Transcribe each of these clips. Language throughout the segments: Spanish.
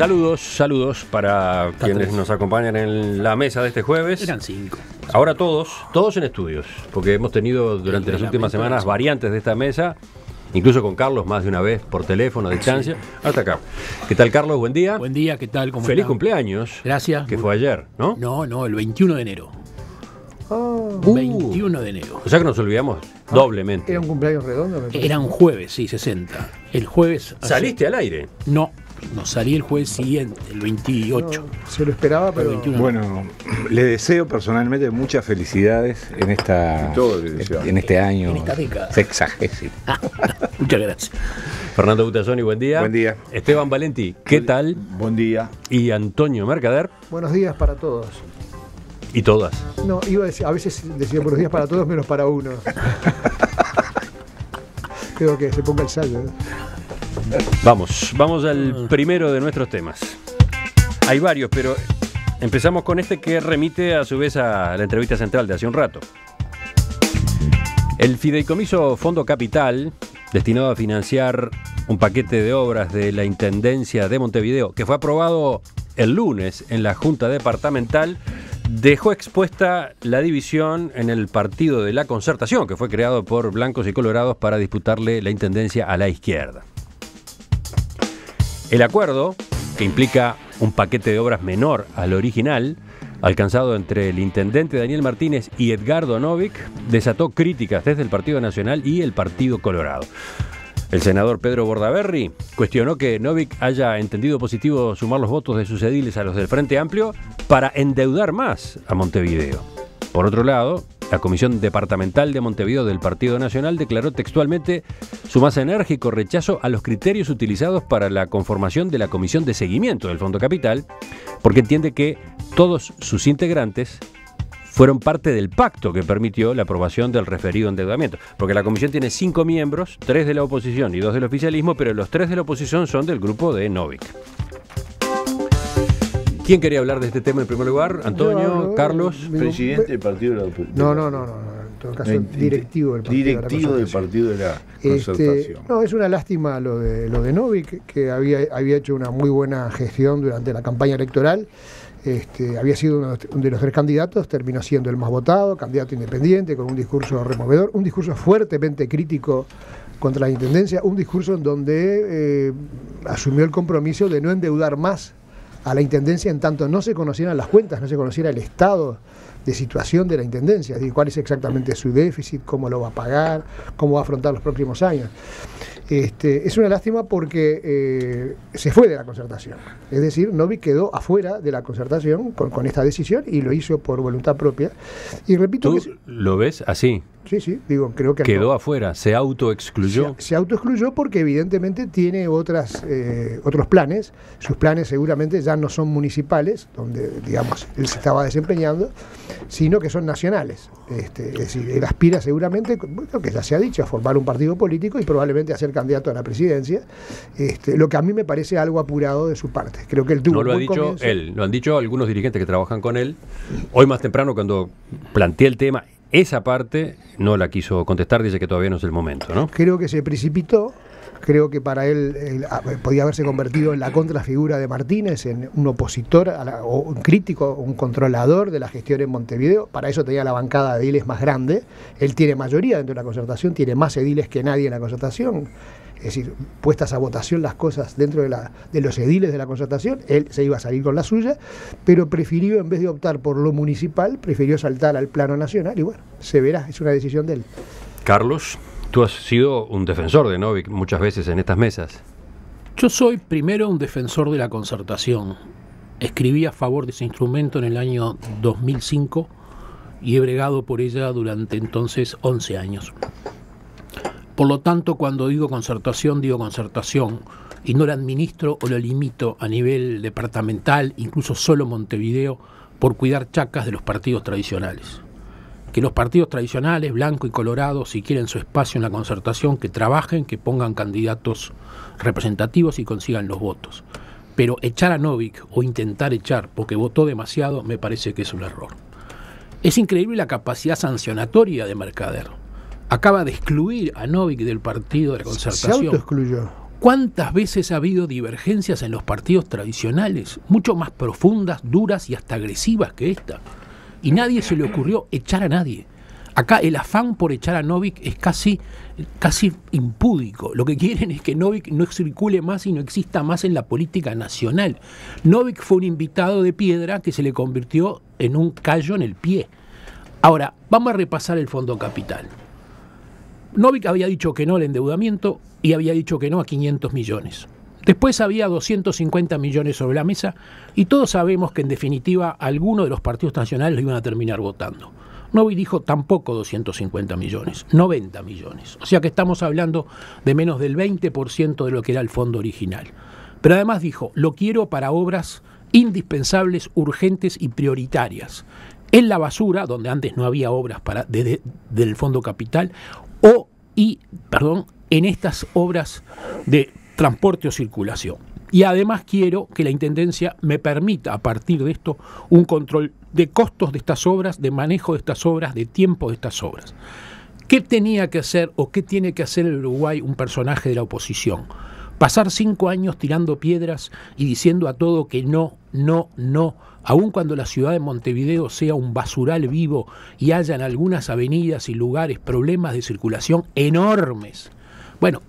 Saludos, saludos para quienes nos acompañan en la mesa de este jueves. Eran cinco. Ahora todos, todos en estudios, porque hemos tenido durante las últimas semanas variantes de esta mesa, incluso con Carlos más de una vez por teléfono a distancia, hasta acá. ¿Qué tal Carlos? Buen día. Buen día, ¿qué tal? ¿Cómo Feliz cumpleaños. Gracias. Que fue ayer, ¿no? No, no, el 21 de enero. 21 ah. uh. de enero. O sea que nos olvidamos ah, doblemente. Era un cumpleaños redondo. era un jueves, sí, 60. El jueves. ¿Saliste al aire? No, nos salí el jueves siguiente, el 28. se lo esperaba, pero. bueno, le deseo personalmente muchas felicidades en esta en este año. En esta década. Sexagésimo. muchas gracias. Fernando y buen día. Buen día. Esteban Valenti, ¿qué tal? Buen día. Y Antonio Mercader. Buenos días para todos. ¿Y todas? No, iba a decir, a veces decía buenos días para todos menos para uno. Creo que se ponga el saldo. ¿eh? Vamos, vamos al primero de nuestros temas. Hay varios, pero empezamos con este que remite a su vez a la entrevista central de hace un rato. El fideicomiso Fondo Capital, destinado a financiar un paquete de obras de la Intendencia de Montevideo, que fue aprobado el lunes en la Junta Departamental, dejó expuesta la división en el partido de la concertación, que fue creado por blancos y colorados para disputarle la Intendencia a la izquierda. El acuerdo, que implica un paquete de obras menor al original, alcanzado entre el intendente Daniel Martínez y Edgardo Novick, desató críticas desde el Partido Nacional y el Partido Colorado. El senador Pedro Bordaberry cuestionó que Novik haya entendido positivo sumar los votos de sus ediles a los del Frente Amplio para endeudar más a Montevideo. Por otro lado, la Comisión Departamental de Montevideo del Partido Nacional declaró textualmente su más enérgico rechazo a los criterios utilizados para la conformación de la Comisión de Seguimiento del Fondo Capital, porque entiende que todos sus integrantes fueron parte del pacto que permitió la aprobación del referido endeudamiento. Porque la comisión tiene cinco miembros, tres de la oposición y dos del oficialismo, pero los tres de la oposición son del grupo de Novik. ¿Quién quería hablar de este tema en primer lugar? ¿Antonio? ¿Carlos? Presidente del Partido de la No, no, no, no. En todo caso, directivo del Partido de la Del partido de la este, no, es una lástima lo de, lo Novik, que había, hecho una muy buena gestión durante la campaña electoral. Este, había sido uno de los tres candidatos, terminó siendo el más votado, candidato independiente, con un discurso removedor, un discurso fuertemente crítico contra la Intendencia, un discurso en donde eh, asumió el compromiso de no endeudar más a la Intendencia en tanto no se conocieran las cuentas, no se conociera el estado de situación de la Intendencia, es decir, cuál es exactamente su déficit, cómo lo va a pagar, cómo va a afrontar los próximos años. Este, es una lástima porque eh, se fue de la concertación. Es decir, Novi quedó afuera de la concertación con, con esta decisión y lo hizo por voluntad propia. Y repito ¿Tú lo ves así? Sí, sí, digo, creo que... Quedó afuera, se autoexcluyó. Se, autoexcluyó porque evidentemente tiene otras, eh, otros planes, sus planes seguramente ya no son municipales, donde, digamos, él se estaba desempeñando, sino que son nacionales. Este, es decir, él aspira seguramente, lo que ya se ha dicho, a formar un partido político y probablemente a ser candidato a la presidencia, este, lo que a mí me parece algo apurado de su parte. Creo que él tuvo... No lo ha dicho él, lo han dicho algunos dirigentes que trabajan con él. Hoy más temprano, cuando planteé el tema esa parte no la quiso contestar, dice que todavía no es el momento, ¿no? Creo que se precipitó, creo que para él, ah, podía haberse convertido en la contrafigura de Martínez, en un opositor o un crítico, un controlador de la gestión en Montevideo. Para eso tenía la bancada de ediles más grande. Él tiene mayoría dentro de la concertación, tiene más ediles que nadie en la concertación es decir, puestas a votación las cosas dentro de, los ediles de la concertación, él se iba a salir con la suya, pero prefirió, en vez de optar por lo municipal, prefirió saltar al plano nacional y bueno, se verá, es una decisión de él. Carlos, tú has sido un defensor de Novik muchas veces en estas mesas. Yo soy primero un defensor de la concertación. Escribí a favor de ese instrumento en el año 2005 y he bregado por ella durante entonces 11 años. Por lo tanto, cuando digo concertación, digo concertación y no la administro o la limito a nivel departamental, incluso solo Montevideo, por cuidar chacas de los partidos tradicionales. Que los partidos tradicionales, blanco y colorado, si quieren su espacio en la concertación, que trabajen, que pongan candidatos representativos y consigan los votos. Pero echar a Novik o intentar echar porque votó demasiado me parece que es un error. Es increíble la capacidad sancionatoria de Mercader acaba de excluir a Novik del partido de la concertación. Se ¿Cuántas veces ha habido divergencias en los partidos tradicionales, mucho más profundas, duras y hasta agresivas que esta? Y nadie se le ocurrió echar a nadie. Acá el afán por echar a Novik es casi, casi impúdico. Lo que quieren es que Novik no circule más y no exista más en la política nacional. Novik fue un invitado de piedra que se le convirtió en un callo en el pie. Ahora, vamos a repasar el Fondo Capital. Novik había dicho que no al endeudamiento y había dicho que no a 500 millones. Después había 250 millones sobre la mesa y todos sabemos que en definitiva alguno de los partidos nacionales lo iban a terminar votando. Novi dijo tampoco 250 millones, 90 millones. O sea que estamos hablando de menos del 20% de lo que era el fondo original. Pero además dijo, lo quiero para obras indispensables, urgentes y prioritarias. En la basura, donde antes no había obras para, del Fondo Capital, y, perdón, en estas obras de transporte o circulación. Y además quiero que la Intendencia me permita, a partir de esto, un control de costos de estas obras, de manejo de estas obras, de tiempo de estas obras. ¿Qué tenía que hacer o qué tiene que hacer el Uruguay un personaje de la oposición? Pasar cinco años tirando piedras y diciendo a todo que no, no, no Aun cuando la ciudad de Montevideo sea un basural vivo y haya en algunas avenidas y lugares problemas de circulación enormes. Bueno,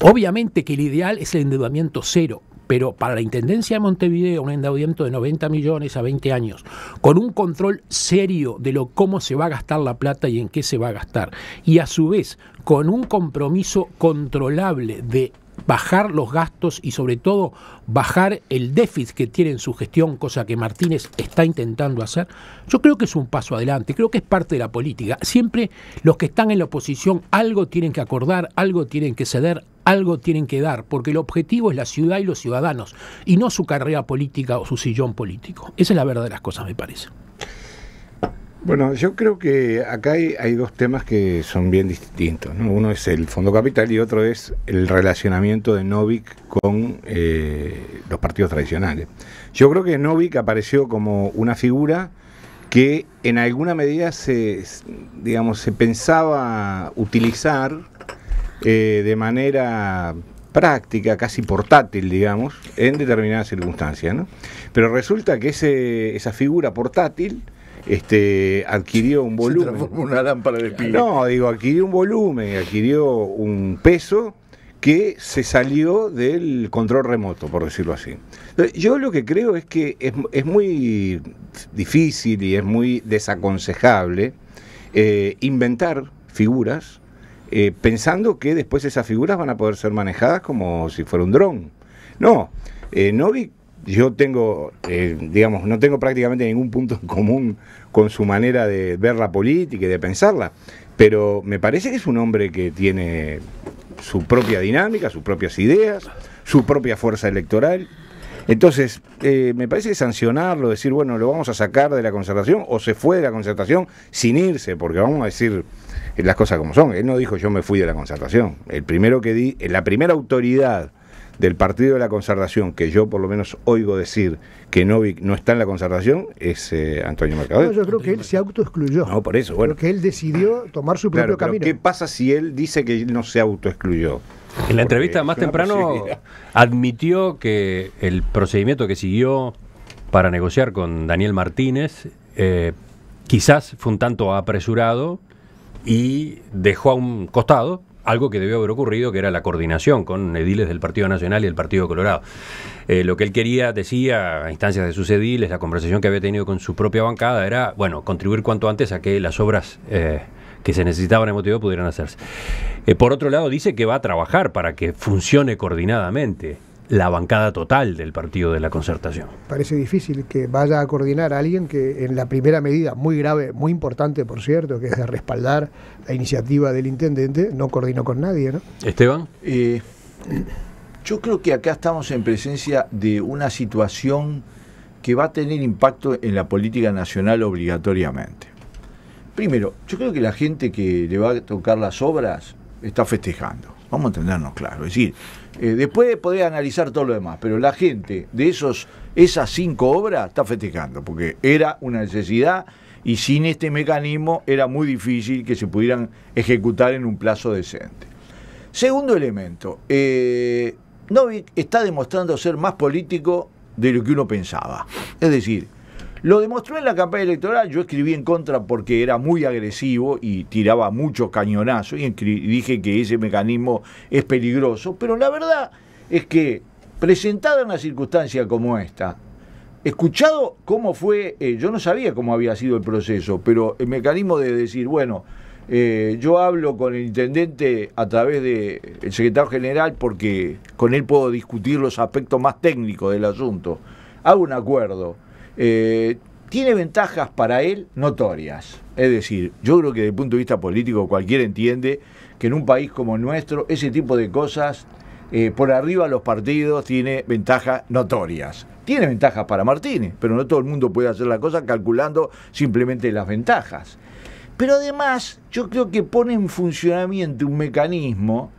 obviamente que el ideal es el endeudamiento cero, pero para la Intendencia de Montevideo un endeudamiento de 90 millones a 20 años, con un control serio de lo cómo se va a gastar la plata y en qué se va a gastar, y a su vez con un compromiso controlable de bajar los gastos y sobre todo bajar el déficit que tiene en su gestión, cosa que Martínez está intentando hacer, yo creo que es un paso adelante, creo que es parte de la política. Siempre los que están en la oposición algo tienen que acordar, algo tienen que ceder, algo tienen que dar, porque el objetivo es la ciudad y los ciudadanos, y no su carrera política o su sillón político. Esa es la verdad de las cosas, me parece. Bueno, yo creo que acá hay, dos temas que son bien distintos. Uno es el Fondo Capital y otro es el relacionamiento de Novik con eh, los partidos tradicionales. Yo creo que Novik apareció como una figura que en alguna medida se, digamos, se pensaba utilizar eh, de manera práctica, casi portátil, digamos, en determinadas circunstancias. Pero resulta que ese, esa figura portátil este, adquirió un volumen. Se una lámpara de No, digo, adquirió un volumen, adquirió un peso que se salió del control remoto, por decirlo así. Eh, yo lo que creo es que es, muy difícil y es muy desaconsejable eh, inventar figuras eh, pensando que después esas figuras van a poder ser manejadas como si fuera un dron. No, eh, vi yo tengo, eh, digamos, no tengo prácticamente ningún punto en común con su manera de ver la política y de pensarla, pero me parece que es un hombre que tiene su propia dinámica, sus propias ideas, su propia fuerza electoral. Entonces, eh, me parece sancionarlo, decir, bueno, lo vamos a sacar de la concertación o se fue de la concertación sin irse, porque vamos a decir las cosas como son. Él no dijo yo me fui de la concertación. El primero que di, la primera autoridad del Partido de la conservación, que yo por lo menos oigo decir que no no está en la conservación, es eh, Antonio Mercado. yo creo que él se autoexcluyó. No, por eso, bueno. Creo que él decidió ah. tomar su propio claro, ¿Qué pasa si él dice que no se autoexcluyó? En la entrevista más temprano admitió que el procedimiento que siguió para negociar con Daniel Martínez eh, quizás fue un tanto apresurado y dejó a un costado algo que debió haber ocurrido, que era la coordinación con ediles del Partido Nacional y el Partido Colorado. Eh, lo que él quería, decía, a instancias de sus ediles, la conversación que había tenido con su propia bancada, era, bueno, contribuir cuanto antes a que las obras... Eh, que se necesitaban en motivo pudieran hacerse. Eh, por otro lado, dice que va a trabajar para que funcione coordinadamente la bancada total del partido de la concertación. Parece difícil que vaya a coordinar a alguien que en la primera medida, muy grave, muy importante por cierto, que es de respaldar la iniciativa del intendente, no coordinó con nadie. ¿no? Esteban. Eh, yo creo que acá estamos en presencia de una situación que va a tener impacto en la política nacional obligatoriamente. Primero, yo creo que la gente que le va a tocar las obras está festejando. Vamos a entendernos claro. Es decir, eh, después podés analizar todo lo demás, pero la gente de esos, esas cinco obras está festejando, porque era una necesidad y sin este mecanismo era muy difícil que se pudieran ejecutar en un plazo decente. Segundo elemento, eh, Novik está demostrando ser más político de lo que uno pensaba. Es decir, lo demostró en la campaña electoral, yo escribí en contra porque era muy agresivo y tiraba mucho cañonazos y dije que ese mecanismo es peligroso, pero la verdad es que presentada una circunstancia como esta, escuchado cómo fue, eh, yo no sabía cómo había sido el proceso, pero el mecanismo de decir, bueno, eh, yo hablo con el intendente a través del secretario general porque con él puedo discutir los aspectos más técnicos del asunto. Hago un acuerdo. Eh, tiene ventajas para él notorias. Es decir, yo creo que desde el punto de vista político cualquiera entiende que en un país como el nuestro ese tipo de cosas eh, por arriba los partidos tiene ventajas notorias. Tiene ventajas para Martínez, pero no todo el mundo puede hacer la cosa calculando simplemente las ventajas. Pero además yo creo que pone en funcionamiento un mecanismo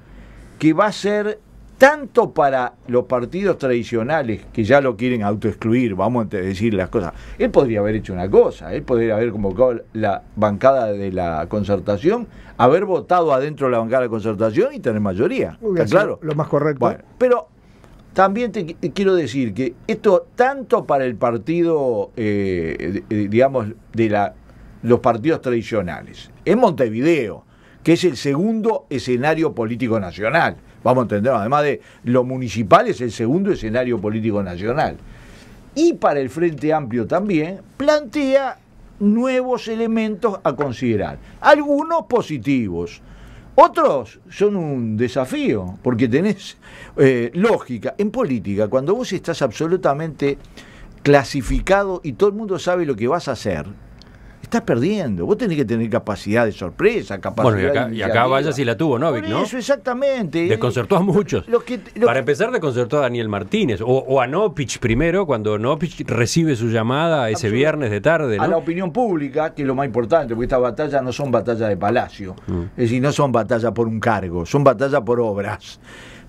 que va a ser tanto para los partidos tradicionales que ya lo quieren autoexcluir, vamos a decir las cosas. Él podría haber hecho una cosa, él podría haber convocado la bancada de la concertación, haber votado adentro de la bancada de la concertación y tener mayoría. claro? Lo más correcto. pero también te quiero decir que esto tanto para el partido, eh, eh, digamos, de la, los partidos tradicionales, en Montevideo, que es el segundo escenario político nacional. Vamos a entender, además de lo municipal es el segundo escenario político nacional. Y para el Frente Amplio también plantea nuevos elementos a considerar. Algunos positivos, otros son un desafío, porque tenés eh, lógica. En política, cuando vos estás absolutamente clasificado y todo el mundo sabe lo que vas a hacer, estás perdiendo. Vos tenés que tener capacidad de sorpresa, capacidad bueno, y acá, de y acá vaya si la tuvo Novik, ¿no? Eso, exactamente. Desconcertó a muchos. Para empezar, desconcertó a Daniel Martínez o, a Nopich primero, cuando Nopich recibe su llamada ese viernes de tarde. A la opinión pública, que es lo más importante, porque estas batallas no son batallas de palacio. Mm. Es decir, no son batallas por un cargo, son batallas por obras.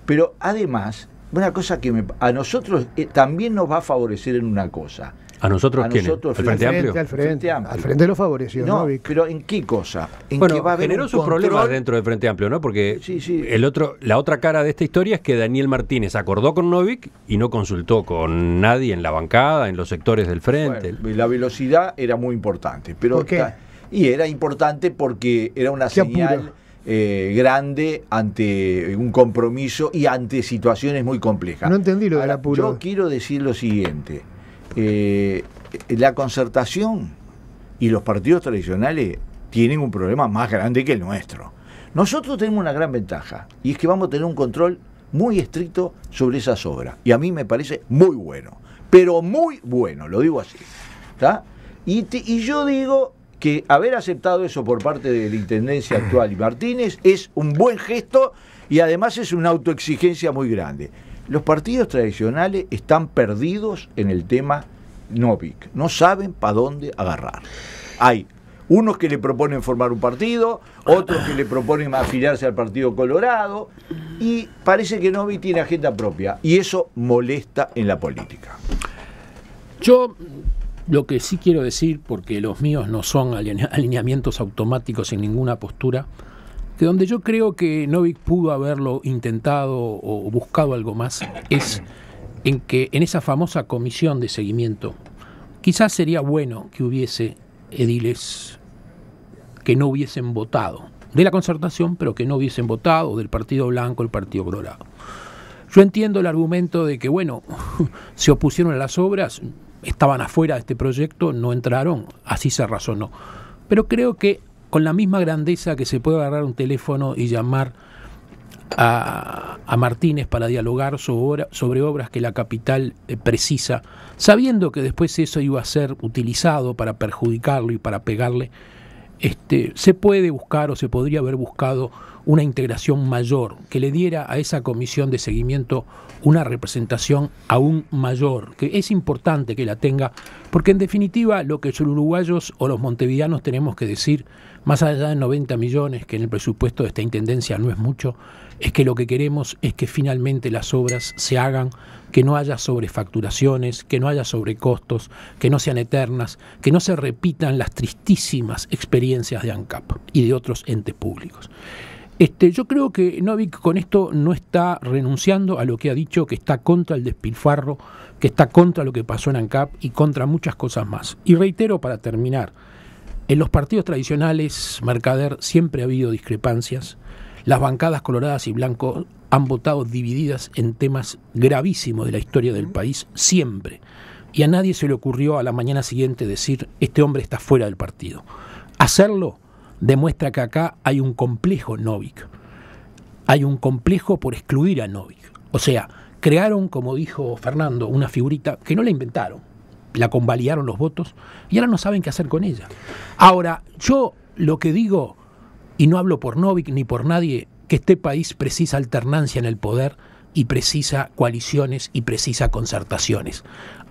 Pero además, una cosa que a nosotros eh, también nos va a favorecer en una cosa. ¿A nosotros a ¿Al Frente, Amplio? Al Frente, Amplio. Al Frente lo favoreció, ¿no? Pero ¿en qué cosa? ¿En va a generó sus problemas dentro del Frente Amplio, ¿no? Porque El otro, la otra cara de esta historia es que Daniel Martínez acordó con Novik y no consultó con nadie en la bancada, en los sectores del Frente. la velocidad era muy importante. Pero ¿Por qué? Y era importante porque era una señal... Eh, grande ante un compromiso y ante situaciones muy complejas. No entendí lo de la apuro. Yo quiero decir lo siguiente. Eh, la concertación y los partidos tradicionales tienen un problema más grande que el nuestro. Nosotros tenemos una gran ventaja y es que vamos a tener un control muy estricto sobre esas obras. Y a mí me parece muy bueno, pero muy bueno, lo digo así. y yo digo que haber aceptado eso por parte de la Intendencia actual y Martínez es un buen gesto y además es una autoexigencia muy grande. Los partidos tradicionales están perdidos en el tema Novik. No saben para dónde agarrar. Hay unos que le proponen formar un partido, otros que le proponen afiliarse al Partido Colorado, y parece que Novik tiene agenda propia, y eso molesta en la política. Yo lo que sí quiero decir, porque los míos no son alineamientos automáticos en ninguna postura, que donde yo creo que Novik pudo haberlo intentado o buscado algo más es en que en esa famosa comisión de seguimiento quizás sería bueno que hubiese ediles que no hubiesen votado de la concertación, pero que no hubiesen votado del Partido Blanco, el Partido Colorado. Yo entiendo el argumento de que, bueno, se opusieron a las obras, estaban afuera de este proyecto, no entraron, así se razonó. Pero creo que con la misma grandeza que se puede agarrar un teléfono y llamar a, a Martínez para dialogar sobre, obras que la capital eh, precisa, sabiendo que después eso iba a ser utilizado para perjudicarlo y para pegarle, este, se puede buscar o se podría haber buscado una integración mayor, que le diera a esa comisión de seguimiento una representación aún mayor, que es importante que la tenga, porque en definitiva lo que los uruguayos o los montevideanos tenemos que decir más allá de 90 millones, que en el presupuesto de esta Intendencia no es mucho, es que lo que queremos es que finalmente las obras se hagan, que no haya sobrefacturaciones, que no haya sobrecostos, que no sean eternas, que no se repitan las tristísimas experiencias de ANCAP y de otros entes públicos. Este, yo creo que Novik con esto no está renunciando a lo que ha dicho, que está contra el despilfarro, que está contra lo que pasó en ANCAP y contra muchas cosas más. Y reitero para terminar, en los partidos tradicionales, Mercader, siempre ha habido discrepancias. Las bancadas coloradas y blancos han votado divididas en temas gravísimos de la historia del país, siempre. Y a nadie se le ocurrió a la mañana siguiente decir, este hombre está fuera del partido. Hacerlo demuestra que acá hay un complejo Novik. Hay un complejo por excluir a Novik. O sea, crearon, como dijo Fernando, una figurita que no la inventaron la convaliaron los votos y ahora no saben qué hacer con ella. Ahora, yo lo que digo, y no hablo por Novik ni por nadie, que este país precisa alternancia en el poder y precisa coaliciones y precisa concertaciones.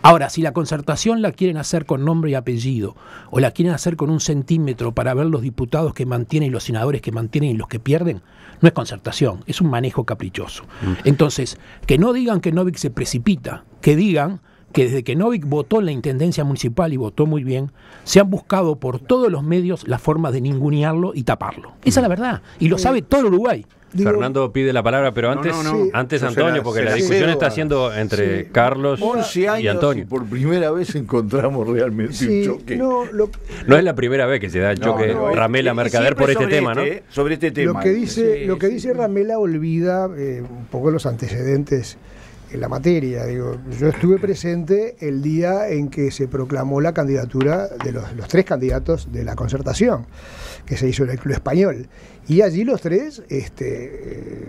Ahora, si la concertación la quieren hacer con nombre y apellido, o la quieren hacer con un centímetro para ver los diputados que mantienen y los senadores que mantienen y los que pierden, no es concertación, es un manejo caprichoso. Mm. Entonces, que no digan que Novik se precipita, que digan que desde que Novik votó en la Intendencia Municipal y votó muy bien, se han buscado por todos los medios la forma de ningunearlo y taparlo. Esa es la verdad, y lo sabe todo Uruguay. Fernando pide la palabra, pero antes, antes Antonio, porque la, discusión está haciendo entre Carlos y Antonio. por primera vez encontramos realmente un choque. no, es la primera vez que se da el choque Ramela Mercader por este tema, ¿no? Este, sobre este tema. Lo que dice, lo que dice Ramela olvida eh, un poco los antecedentes en la materia. Digo, yo estuve presente el día en que se proclamó la candidatura de los, tres candidatos de la concertación, que se hizo en el Club Español. Y allí los tres este,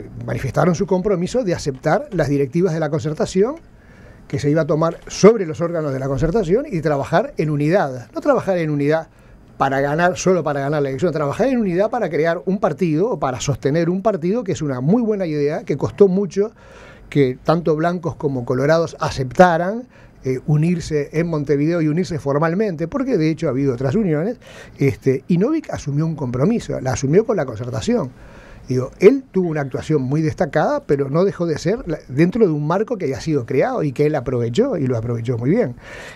eh, manifestaron su compromiso de aceptar las directivas de la concertación que se iba a tomar sobre los órganos de la concertación y trabajar en unidad. No trabajar en unidad para ganar, solo para ganar la elección, trabajar en unidad para crear un partido o para sostener un partido, que es una muy buena idea, que costó mucho que tanto blancos como colorados aceptaran eh, unirse en Montevideo y unirse formalmente, porque de hecho ha habido otras uniones, este, y Novik asumió un compromiso, la asumió con la concertación. Digo, él tuvo una actuación muy destacada, pero no dejó de ser dentro de un marco que había sido creado y que él aprovechó y lo aprovechó muy bien.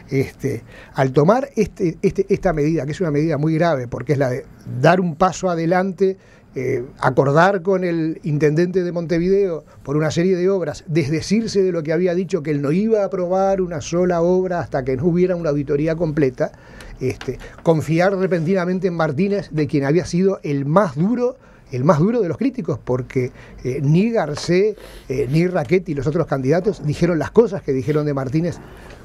Este, al tomar este, este esta medida, que es una medida muy grave, porque es la de dar un paso adelante eh, acordar con el intendente de Montevideo por una serie de obras, desdecirse de lo que había dicho que él no iba a aprobar una sola obra hasta que no hubiera una auditoría completa, este, confiar repentinamente en Martínez, de quien había sido el más duro el más duro de los críticos, porque eh, ni Garcé, eh, ni ni y los otros candidatos, dijeron las cosas que dijeron de Martínez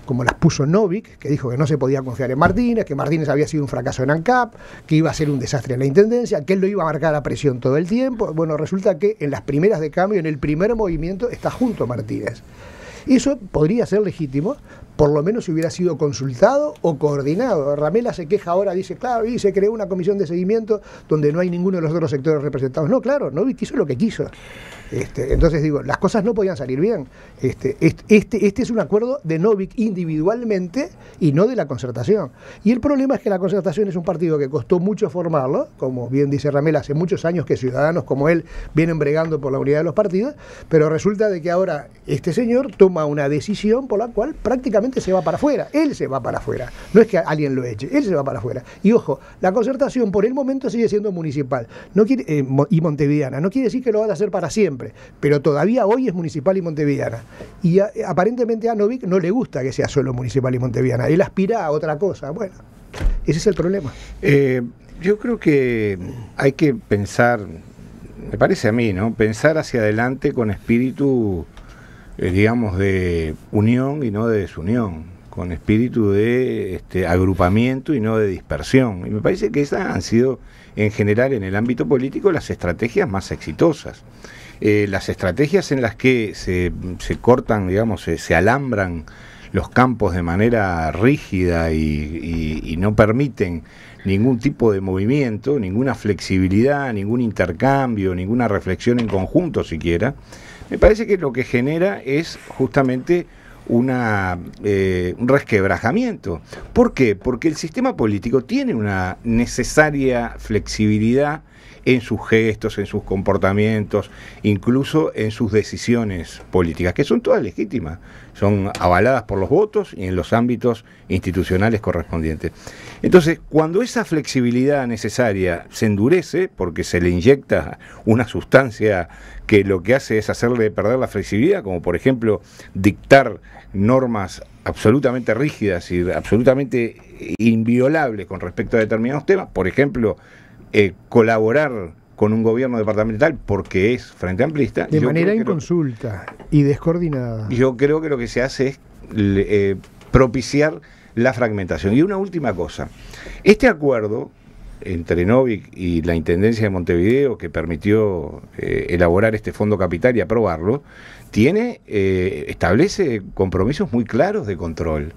como las puso Novik, que dijo que no se podía confiar en Martínez, que Martínez había sido un fracaso en ANCAP, que iba a ser un desastre en la Intendencia, que él lo iba a marcar a presión todo el tiempo. Bueno, resulta que en las primeras de cambio, en el primer movimiento, está junto Martínez. Eso podría ser legítimo, por lo menos hubiera sido consultado o coordinado. Ramela se queja ahora, dice, claro, y se creó una comisión de seguimiento donde no hay ninguno de los otros sectores representados. No, claro, Novik hizo lo que quiso. Este, entonces digo, las cosas no podían salir bien. Este, este, este es un acuerdo de Novik individualmente y no de la concertación. Y el problema es que la concertación es un partido que costó mucho formarlo, como bien dice Ramela, hace muchos años que ciudadanos como él vienen bregando por la unidad de los partidos, pero resulta de que ahora este señor toma una decisión por la cual prácticamente se va para afuera, él se va para afuera, no es que alguien lo eche, él se va para afuera. Y ojo, la concertación por el momento sigue siendo municipal no quiere, eh, y montevideana, no quiere decir que lo van a hacer para siempre, pero todavía hoy es municipal y montevideana. Y eh, aparentemente a Novik no le gusta que sea solo municipal y montevideana, él aspira a otra cosa, bueno, ese es el problema. Eh, yo creo que hay que pensar, me parece a mí, ¿no? Pensar hacia adelante con espíritu eh, digamos, de unión y no de desunión, con espíritu de este, agrupamiento y no de dispersión. Y me parece que esas han sido, en general, en el ámbito político, las estrategias más exitosas. Eh, las estrategias en las que se, cortan, digamos, se, alambran los campos de manera rígida y no permiten ningún tipo de movimiento, ninguna flexibilidad, ningún intercambio, ninguna reflexión en conjunto siquiera, me parece que lo que genera es justamente una, eh, un resquebrajamiento. ¿Por qué? Porque el sistema político tiene una necesaria flexibilidad en sus gestos, en sus comportamientos, incluso en sus decisiones políticas, que son todas legítimas son avaladas por los votos y en los ámbitos institucionales correspondientes. Entonces, cuando esa flexibilidad necesaria se endurece porque se le inyecta una sustancia que lo que hace es hacerle perder la flexibilidad, como por ejemplo dictar normas absolutamente rígidas y absolutamente inviolables con respecto a determinados temas, por ejemplo, eh, colaborar con un gobierno departamental porque es frente amplista. De manera inconsulta y descoordinada. Yo creo que lo que se hace es eh, propiciar la fragmentación. Y una última cosa. Este acuerdo entre Novik y la Intendencia de Montevideo que permitió eh, elaborar este fondo capital y aprobarlo, tiene, eh, establece compromisos muy claros de control.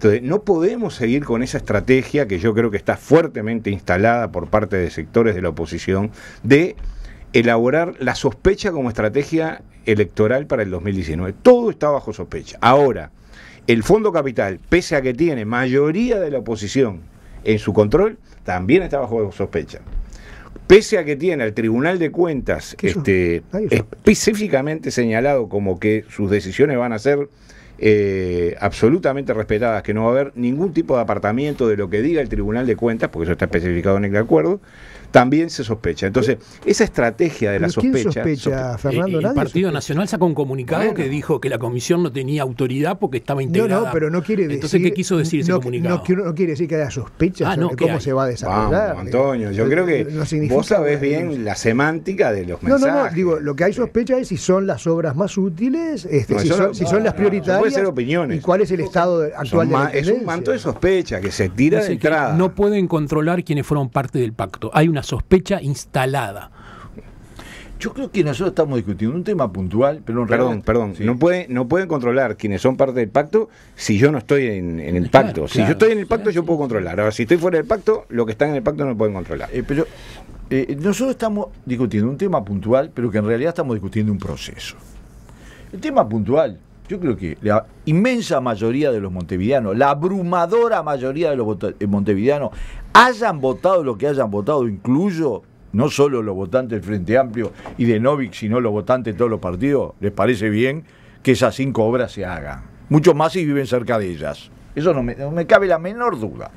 Entonces, no podemos seguir con esa estrategia que yo creo que está fuertemente instalada por parte de sectores de la oposición de elaborar la sospecha como estrategia electoral para el 2019. Todo está bajo sospecha. Ahora, el Fondo Capital, pese a que tiene mayoría de la oposición en su control, también está bajo sospecha. Pese a que tiene al Tribunal de Cuentas este, específicamente señalado como que sus decisiones van a ser eh, absolutamente respetadas, que no va a haber ningún tipo de apartamiento de lo que diga el Tribunal de Cuentas, porque eso está especificado en el acuerdo, también se sospecha. Entonces, esa estrategia de la sospecha. ¿quién sospecha, Fernando? Eh, el, Partido Nacional sacó un comunicado que dijo que la comisión no tenía autoridad porque estaba integrada. No, no, pero no quiere decir. Entonces, ¿qué quiso decir ese comunicado? No, quiere decir que haya sospechas ah, cómo se va a desarrollar. Antonio, yo creo que vos sabés bien la semántica de los mensajes. No, no, digo, lo que hay sospecha es si son las obras más útiles, este, si, son, las ah, prioritarias. opiniones. ¿Y cuál es el estado actual Es un manto de sospecha que se tira de entrada. No pueden controlar quienes fueron parte del pacto. Hay una sospecha instalada. Yo creo que nosotros estamos discutiendo un tema puntual, pero en perdón, perdón, no pueden no pueden controlar quienes son parte del pacto si yo no estoy en, el pacto. si yo estoy en el pacto yo puedo controlar. Ahora si estoy fuera del pacto, lo que están en el pacto no lo pueden controlar. Eh, pero eh, nosotros estamos discutiendo un tema puntual, pero que en realidad estamos discutiendo un proceso. El tema puntual, yo creo que la inmensa mayoría de los montevideanos, la abrumadora mayoría de los eh, montevideanos hayan votado lo que hayan votado, incluyo no solo los votantes del Frente Amplio y de Novik, sino los votantes de todos los partidos, les parece bien que esas cinco obras se hagan. Mucho más si viven cerca de ellas. Eso no me, cabe la menor duda.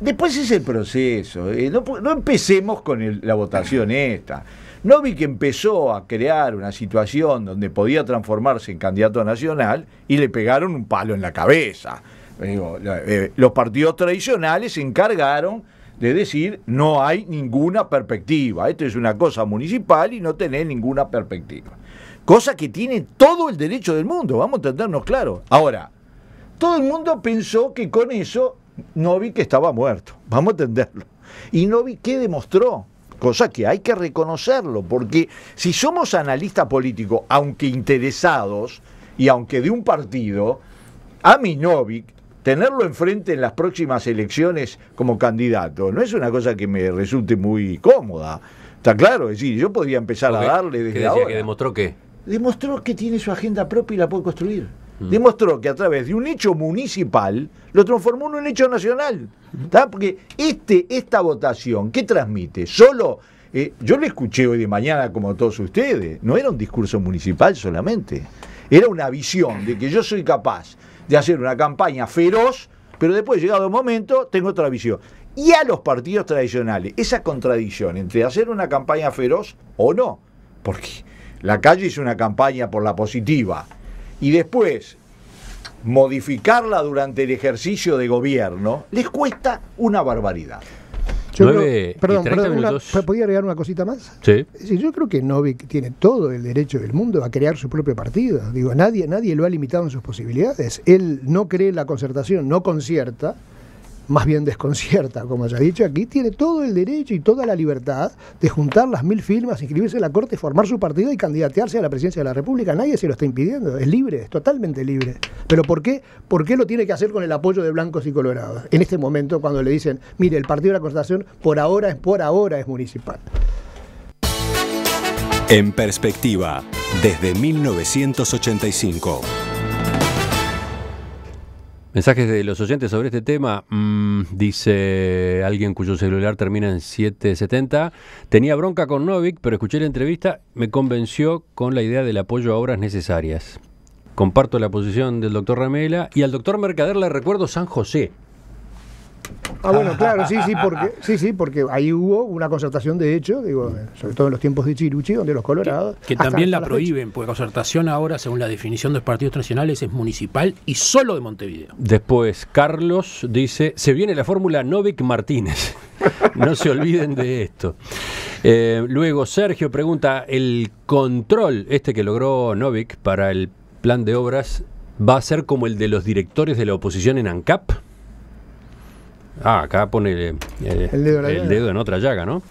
Después es el proceso. Eh, no, empecemos con la votación esta. Novik empezó a crear una situación donde podía transformarse en candidato nacional y le pegaron un palo en la cabeza. Eh, los partidos tradicionales se encargaron de decir no hay ninguna perspectiva. Esto es una cosa municipal y no tener ninguna perspectiva. Cosa que tiene todo el derecho del mundo, vamos a entendernos claro. Ahora, todo el mundo pensó que con eso Novik estaba muerto, vamos a entenderlo. Y Novik, ¿qué demostró? Cosa que hay que reconocerlo, porque si somos analistas políticos, aunque interesados y aunque de un partido, a mi Novik tenerlo enfrente en las próximas elecciones como candidato no es una cosa que me resulte muy cómoda. Está claro, es decir, yo podría empezar a darle desde ¿Qué decía, ¿Que demostró qué? Demostró que tiene su agenda propia y la puede construir. Mm. Demostró que a través de un hecho municipal lo transformó en un hecho nacional. Está Porque este, esta votación, ¿qué transmite? Solo eh, yo lo escuché hoy de mañana como todos ustedes, no era un discurso municipal solamente, era una visión de que yo soy capaz de hacer una campaña feroz, pero después, llegado el momento, tengo otra visión. Y a los partidos tradicionales, esa contradicción entre hacer una campaña feroz o no, porque la calle hizo una campaña por la positiva, y después modificarla durante el ejercicio de gobierno, les cuesta una barbaridad agregar una cosita más? Sí. yo creo que Novik tiene todo el derecho del mundo a crear su propio partido. Digo, nadie, nadie lo ha limitado en sus posibilidades. Él no cree la concertación, no concierta más bien desconcierta, como ya he dicho aquí, tiene todo el derecho y toda la libertad de juntar las mil firmas, inscribirse en la Corte, formar su partido y candidatearse a la presidencia de la República. Nadie se lo está impidiendo, es libre, es totalmente libre. Pero ¿por qué, ¿por qué lo tiene que hacer con el apoyo de blancos y colorados? En este momento, cuando le dicen, mire, el Partido de la Constitución por ahora es, por ahora es municipal. En perspectiva, desde 1985. Mensajes de los oyentes sobre este tema. Mm, dice alguien cuyo celular termina en 770. Tenía bronca con Novik, pero escuché la entrevista. Me convenció con la idea del apoyo a obras necesarias. Comparto la posición del doctor Ramela y al doctor Mercader le recuerdo San José. Ah, bueno, claro, sí, sí, porque, sí, sí, porque ahí hubo una concertación de hecho, digo, sobre todo en los tiempos de Chiruchi, donde los colorados. Que, también la prohíben, pues, concertación ahora, según la definición de los partidos nacionales, es municipal y solo de Montevideo. Después, Carlos dice: se viene la fórmula Novik Martínez. no se olviden de esto. Eh, luego, Sergio pregunta: el control este que logró Novik para el plan de obras va a ser como el de los directores de la oposición en ANCAP. Ah, acá pone eh, el, dedo, en otra llaga, ¿no?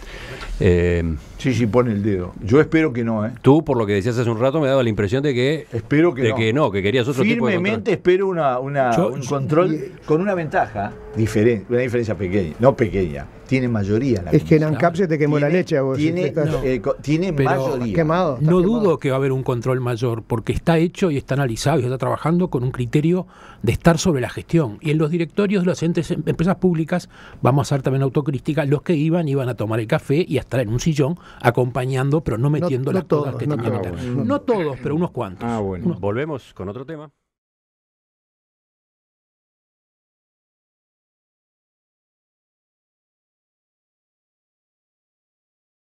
Eh, sí, sí, pone el dedo. Yo espero que no, ¿eh? Tú, por lo que decías hace un rato, me daba la impresión de que. Espero que, no. que querías otro Firmemente tipo espero un control con una ventaja diferente, una diferencia pequeña, no pequeña. Tiene mayoría la Es que en ANCAP se te quemó la leche Tiene, mayoría. Quemado, no dudo que va a haber un control mayor, porque está hecho y está analizado y está trabajando con un criterio de estar sobre la gestión. Y en los directorios de las em-, empresas públicas vamos a hacer también en autocrítica, los que iban iban a tomar el café y a estar en un sillón acompañando, pero no metiendo no, las todas que no Todos, no, todos, pero unos cuantos. Ah, bueno. Volvemos con otro tema.